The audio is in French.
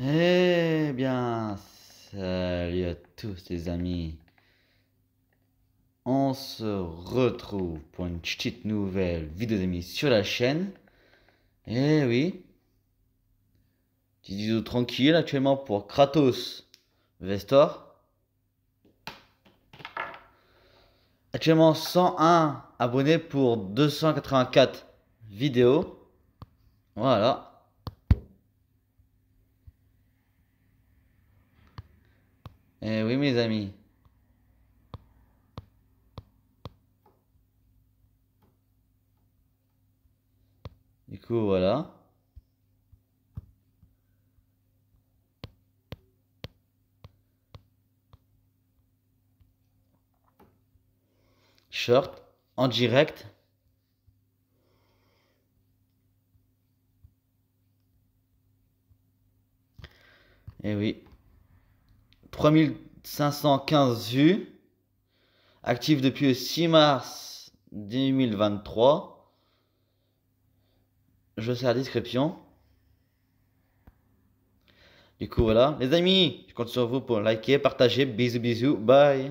Eh bien, salut à tous les amis. On se retrouve pour une petite nouvelle vidéo amis, sur la chaîne. Eh oui. Petite vidéo tranquille actuellement pour Kratos Vestor. Actuellement 101 abonnés pour 284 vidéos. Voilà. Eh oui, mes amis. Du coup, voilà. Short, en direct. Eh oui. 3515 vues, actif depuis le 6 mars 2023. Je sais la description. Du coup, voilà. Les amis, je compte sur vous pour liker, partager. Bisous, bisous. Bye.